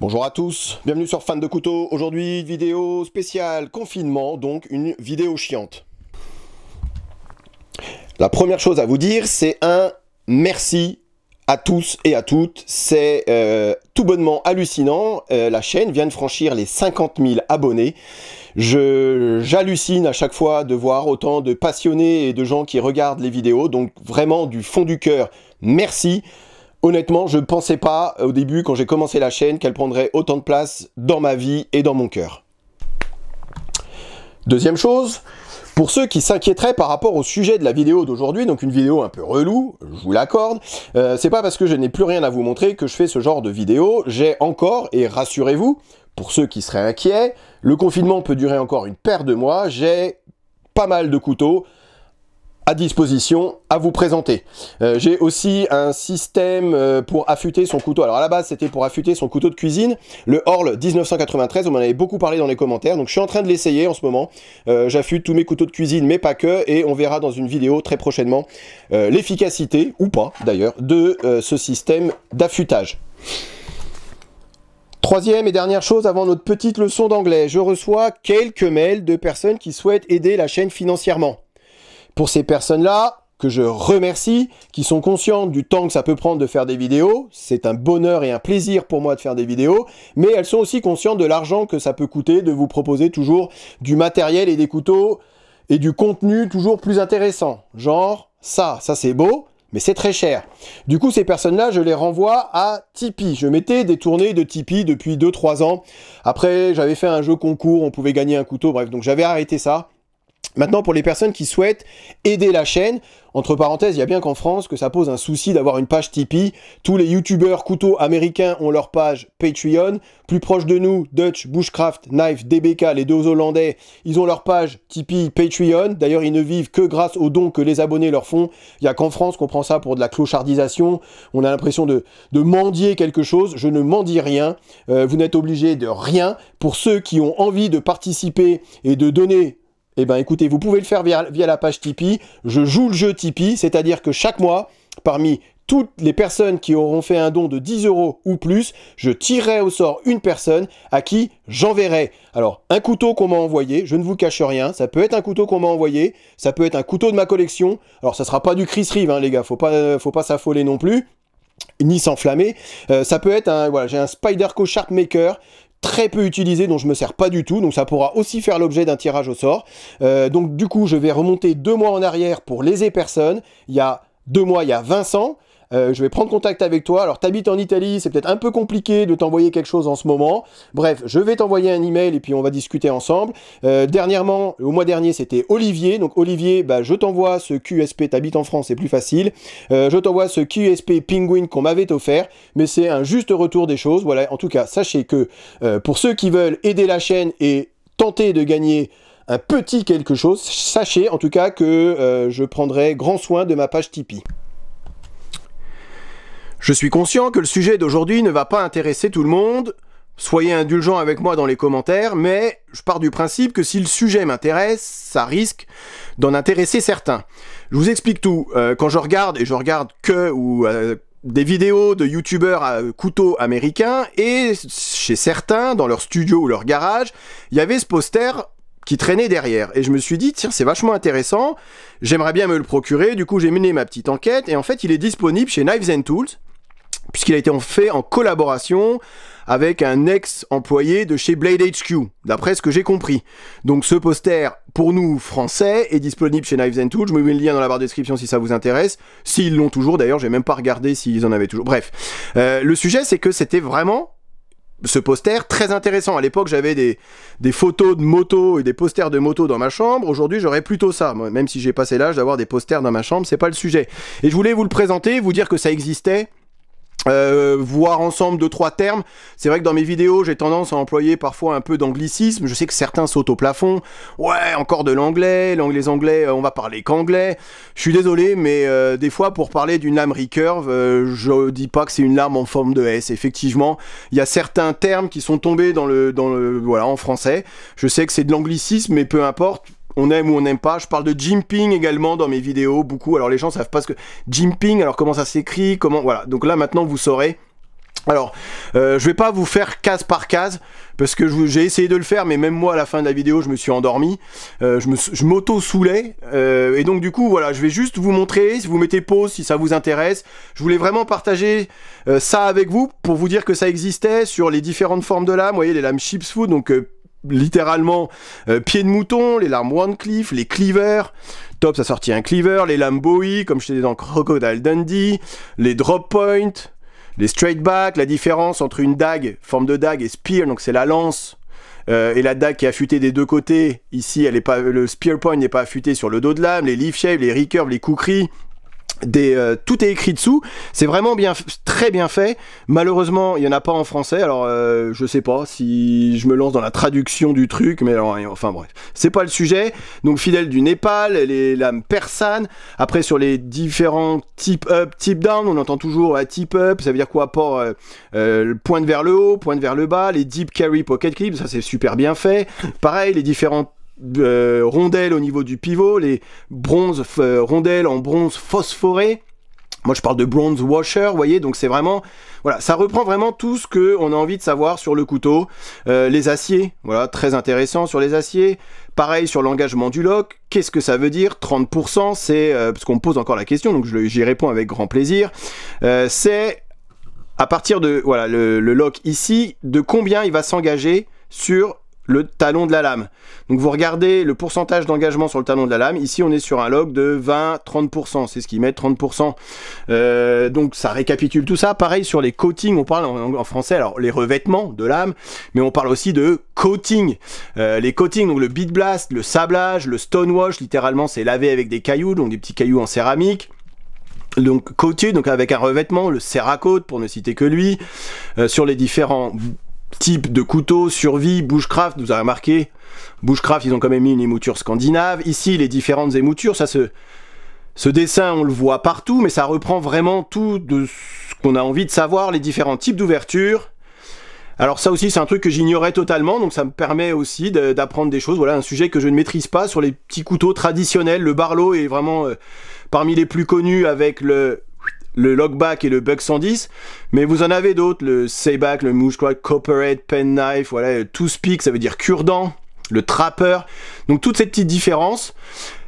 Bonjour à tous, bienvenue sur Fan de Couteau. Aujourd'hui, vidéo spéciale confinement, donc une vidéo chiante. La première chose à vous dire, c'est un merci à tous et à toutes. C'est euh, tout bonnement hallucinant. Euh, la chaîne vient de franchir les 50 000 abonnés. Je j'hallucine à chaque fois de voir autant de passionnés et de gens qui regardent les vidéos. Donc vraiment du fond du cœur, merci. Honnêtement, je ne pensais pas euh, au début, quand j'ai commencé la chaîne, qu'elle prendrait autant de place dans ma vie et dans mon cœur. Deuxième chose, pour ceux qui s'inquiéteraient par rapport au sujet de la vidéo d'aujourd'hui, donc une vidéo un peu relou, je vous l'accorde, euh, c'est pas parce que je n'ai plus rien à vous montrer que je fais ce genre de vidéo, j'ai encore, et rassurez-vous, pour ceux qui seraient inquiets, le confinement peut durer encore une paire de mois, j'ai pas mal de couteaux, à disposition à vous présenter. Euh, j'ai aussi un système euh, pour affûter son couteau. Alors à la base, c'était pour affûter son couteau de cuisine, le Orle 1993. On m'en avait beaucoup parlé dans les commentaires, donc je suis en train de l'essayer en ce moment. Euh, j'affûte tous mes couteaux de cuisine, mais pas que, et on verra dans une vidéo très prochainement l'efficacité, ou pas d'ailleurs, de ce système d'affûtage. Troisième et dernière chose avant notre petite leçon d'anglais, je reçois quelques mails de personnes qui souhaitent aider la chaîne financièrement pour ces personnes-là, que je remercie, qui sont conscientes du temps que ça peut prendre de faire des vidéos. C'est un bonheur et un plaisir pour moi de faire des vidéos, mais elles sont aussi conscientes de l'argent que ça peut coûter de vous proposer toujours du matériel et des couteaux et du contenu toujours plus intéressant. Genre, ça, ça c'est beau, mais c'est très cher. Du coup, ces personnes-là, je les renvoie à Tipeee. Je m'étais détourné de Tipeee depuis 2-3 ans. Après, j'avais fait un jeu concours, on pouvait gagner un couteau, bref, donc j'avais arrêté ça. Maintenant, pour les personnes qui souhaitent aider la chaîne, entre parenthèses, il y a bien qu'en France que ça pose un souci d'avoir une page Tipeee. Tous les youtubeurs couteaux américains ont leur page Patreon. Plus proche de nous, Dutch, Bushcraft, Knife, DBK, les deux Hollandais, ils ont leur page Tipeee Patreon. D'ailleurs, ils ne vivent que grâce aux dons que les abonnés leur font. Il y a qu'en France qu'on prend ça pour de la clochardisation. On a l'impression de, mendier quelque chose. Je ne mendie rien. Euh, vous n'êtes obligé de rien. Pour ceux qui ont envie de participer et de donner eh bien écoutez, vous pouvez le faire via, la page Tipeee. Je joue le jeu Tipeee, c'est-à-dire que chaque mois, parmi toutes les personnes qui auront fait un don de 10 euros ou plus, je tirerai au sort une personne à qui j'enverrai. Alors, un couteau qu'on m'a envoyé, je ne vous cache rien, ça peut être un couteau qu'on m'a envoyé, ça peut être un couteau de ma collection. Alors, ça ne sera pas du Chris Reeve, hein, les gars, faut pas, euh, faut pas s'affoler non plus ni s'enflammer. Euh, ça peut être un, voilà, j'ai un Spiderco Sharp Maker, très peu utilisé, dont je me sers pas du tout, donc ça pourra aussi faire l'objet d'un tirage au sort. Euh, donc du coup, je vais remonter deux mois en arrière pour léser personne. Il y a deux mois, il y a Vincent. Euh, je vais prendre contact avec toi. Alors, tu habites en Italie, c'est peut-être un peu compliqué de t'envoyer quelque chose en ce moment. Bref, je vais t'envoyer un email et puis on va discuter ensemble. Euh, dernièrement, au mois dernier, c'était Olivier. Donc, Olivier, bah, je t'envoie ce QSP, t'habites en France, c'est plus facile. Euh, je t'envoie ce QSP Penguin qu'on m'avait offert, mais c'est un juste retour des choses. Voilà, en tout cas, sachez que pour ceux qui veulent aider la chaîne et tenter de gagner un petit quelque chose, sachez en tout cas que je prendrai grand soin de ma page Tipeee. Je suis conscient que le sujet d'aujourd'hui ne va pas intéresser tout le monde, soyez indulgents avec moi dans les commentaires, mais je pars du principe que si le sujet m'intéresse, ça risque d'en intéresser certains. Je vous explique tout. Euh, quand je regarde, et je regarde que ou... Euh, des vidéos de youtubeurs à couteaux américains et chez certains, dans leur studio ou leur garage, il y avait ce poster qui traînait derrière. Et je me suis dit, tiens, c'est vachement intéressant, j'aimerais bien me le procurer. Du coup, j'ai mené ma petite enquête et en fait, il est disponible chez Knives and Tools puisqu'il a été en fait en collaboration avec un ex-employé de chez Blade HQ, d'après ce que j'ai compris. Donc ce poster, pour nous français, est disponible chez Knives and Tools. Je vous mets le lien dans la barre de description si ça vous intéresse. S'ils l'ont toujours, d'ailleurs, j'ai même pas regardé s'ils en avaient toujours. Bref, euh, le sujet, c'est que c'était vraiment ce poster très intéressant. À l'époque, j'avais des, photos de motos et des posters de motos dans ma chambre. Aujourd'hui, j'aurais plutôt ça. même si j'ai passé l'âge d'avoir des posters dans ma chambre, c'est pas le sujet. Et je voulais vous le présenter, vous dire que ça existait euh, voir ensemble deux trois termes. C'est vrai que dans mes vidéos, j'ai tendance à employer parfois un peu d'anglicisme. Je sais que certains sautent au plafond. Ouais, encore de l'anglais, l'anglais anglais, euh, on va parler qu'anglais. Je suis désolé, mais euh, des fois pour parler d'une lame recurve, euh, je dis pas que c'est une lame en forme de S. Effectivement, il y a certains termes qui sont tombés dans le dans le voilà en français. Je sais que c'est de l'anglicisme, mais peu importe on aime ou on n'aime pas. Je parle de jimping également dans mes vidéos, beaucoup. Alors les gens savent pas ce que jimping, alors comment ça s'écrit, comment voilà. Donc là maintenant vous saurez. Alors, euh, je vais pas vous faire case par case parce que j'ai essayé de le faire, mais même moi à la fin de la vidéo, je me suis endormi, euh, je m'auto soulais euh, et donc du coup, voilà, je vais juste vous montrer. Si vous mettez pause, si ça vous intéresse, je voulais vraiment partager euh, ça avec vous pour vous dire que ça existait sur les différentes formes de lames. Vous voyez les lames chips food, donc littéralement euh, pied de mouton, les larmes Cliff, les cleavers. top ça sorti un cleaver, les lames Bowie, comme je t'ai dit dans Crocodile Dundee, les drop points, les straight back, la différence entre une dague, forme de dague, et spear, donc c'est la lance. Euh, et la dague qui est affûtée des deux côtés, ici elle est pas, le spear point n'est pas affûté sur le dos de l'âme, les leaf Shave les recurve, les coucris, euh, tout est écrit dessous, c'est vraiment bien, très bien fait. Malheureusement, il y en a pas en français, alors euh, je sais pas si je me lance dans la traduction du truc, mais enfin bref, c'est pas le sujet. Donc fidèle du Népal, les lames persanes. Après sur les différents type up, type down, on entend toujours à type up, ça veut dire quoi point euh, pointe vers le haut, pointe vers le bas, les deep carry pocket clips, ça c'est super bien fait. Pareil, les différents euh, rondelles au niveau du pivot, les bronzes euh, rondelles en bronze phosphoré. Moi, je parle de bronze washer, vous voyez, donc c'est vraiment, voilà, ça reprend vraiment tout ce qu'on a envie de savoir sur le couteau, euh, les aciers, voilà, très intéressant sur les aciers. Pareil sur l'engagement du lock, qu'est-ce que ça veut dire 30%, c'est parce qu'on me pose encore la question, donc j'y réponds avec grand plaisir. c'est à partir de voilà le lock ici, de combien il va s'engager sur le talon de la lame. Donc vous regardez le pourcentage d'engagement sur le talon de la lame. Ici, on est sur un log de 20-30%. C'est ce qui met 30%. donc ça récapitule tout ça. Pareil sur les coatings, on parle en, français, alors les revêtements de lame, mais on parle aussi de coating. Euh, les coatings, donc le beat blast, le sablage, le stonewash, littéralement c'est lavé avec des cailloux, donc des petits cailloux en céramique donc coated, donc avec un revêtement, le Cerakote pour ne citer que lui, euh, sur les différents type de couteau, survie, bushcraft, vous avez remarqué Bushcraft, ils ont quand même mis une émouture scandinave. Ici, les différentes émoutures, ça se... Ce dessin, on le voit partout, mais ça reprend vraiment tout de ce qu'on a envie de savoir, les différents types d'ouvertures. Alors ça aussi, c'est un truc que j'ignorais totalement, donc ça me permet aussi d'apprendre des choses. Voilà, un sujet que je ne maîtrise pas sur les petits couteaux traditionnels. Le Barlow est vraiment euh, parmi les plus connus avec le le lockback et le Bug 110, mais vous en avez d'autres, le Sayback, le corporate Copperhead, Penknife, voilà, euh, Toothpick, ça veut dire cure-dent, le Trapper, donc toutes ces petites différences.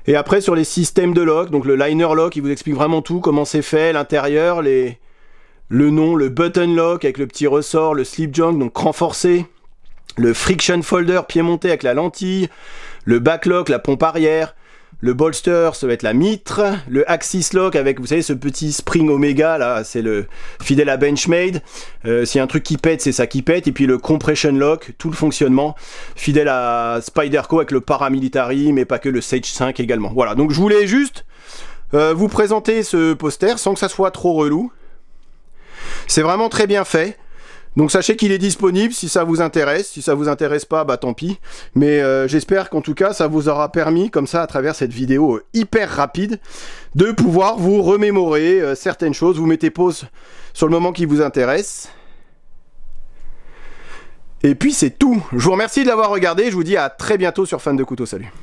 Et après sur les systèmes de lock, donc le liner lock, il vous explique vraiment tout, comment c'est fait, l'intérieur, les... le nom, le button lock avec le petit ressort, le slip junk, donc renforcé, le friction folder pied monté avec la lentille, le back lock, la pompe arrière, le bolster, ça va être la mitre. Le axis lock avec, vous savez, ce petit spring oméga là, c'est le fidèle à Benchmade. Euh, S'il y a un truc qui pète, c'est ça qui pète. Et puis le compression lock, tout le fonctionnement fidèle à Spyderco avec le paramilitary, mais pas que le Sage 5 également. Voilà, donc je voulais juste euh, vous présenter ce poster sans que ça soit trop relou. C'est vraiment très bien fait. Donc sachez qu'il est disponible si ça vous intéresse. Si ça vous intéresse pas, bah tant pis. Mais euh, j'espère qu'en tout cas, ça vous aura permis, comme ça, à travers cette vidéo euh, hyper rapide, de pouvoir vous remémorer euh, certaines choses. Vous mettez pause sur le moment qui vous intéresse. Et puis c'est tout. Je vous remercie de l'avoir regardé. Je vous dis à très bientôt sur Fan de Couteau. Salut.